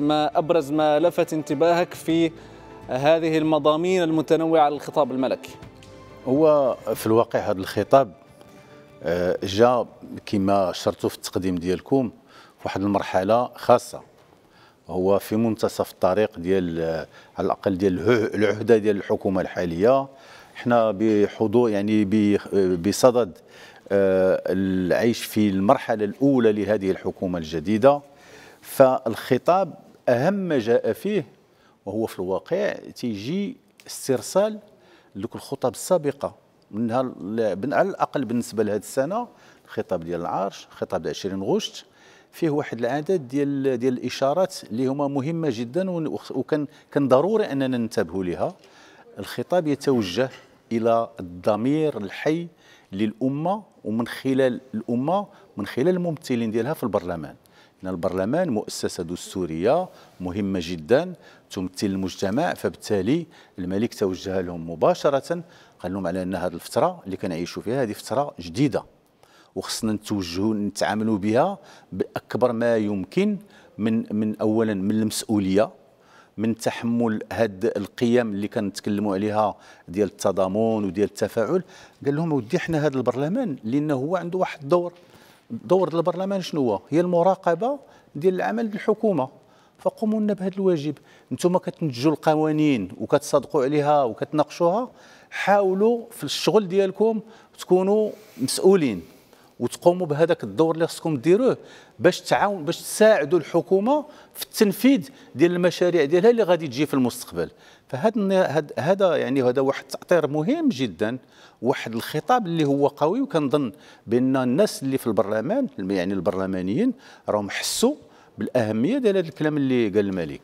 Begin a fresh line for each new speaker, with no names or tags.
ما أبرز ما لفت انتباهك في هذه المضامين المتنوعة للخطاب الملكي هو في الواقع هذا الخطاب آه، جاء كما شرتوا في التقديم ديالكم واحد المرحلة خاصة هو في منتصف الطريق ديال آه، على الأقل ديال العهدة ديال الحكومة الحالية احنا بحضور يعني آه، بصدد العيش في المرحلة الأولى لهذه الحكومة الجديدة فالخطاب اهم ما جاء فيه وهو في الواقع تيجي استرسال لك الخطب السابقه منها على الاقل بالنسبه لهذه السنه الخطاب ديال العرش الخطاب ديال 20 غشت فيه واحد العدد ديال ديال الاشارات اللي هما مهمه جدا وكان كان ضروري اننا ننتبهوا لها الخطاب يتوجه الى الضمير الحي للامه ومن خلال الامه من خلال الممثلين ديالها في البرلمان ان البرلمان مؤسسه دستوريه مهمه جدا تمثل المجتمع فبالتالي الملك توجه لهم مباشره قال لهم على ان هذه الفتره اللي كنعيشوا فيها هذه فتره جديده وخصنا نتوجهوا نتعاملوا بها باكبر ما يمكن من من اولا من المسؤوليه من تحمل هاد القيم اللي كنتكلموا عليها ديال التضامن وديال التفاعل قال لهم ودي حنا هذا البرلمان لانه هو عنده واحد الدور دور البرلمان شنو هو هي المراقبه ديال العمل ديال الحكومه فقوموا لنا بهذا الواجب انتم كتنتجوا القوانين وكتصادقوا عليها وكتناقشوها حاولوا في الشغل ديالكم تكونوا مسؤولين وتقوموا بهذاك الدور اللي خصكم ديروه باش تعاون باش تساعدوا الحكومه في التنفيذ ديال المشاريع ديالها اللي غادي تجي في المستقبل فهذا هذا يعني هذا واحد التاطير مهم جدا واحد الخطاب اللي هو قوي وكنظن بان الناس اللي في البرلمان يعني البرلمانيين راهم حسوا بالاهميه ديال هذا الكلام اللي قال الملك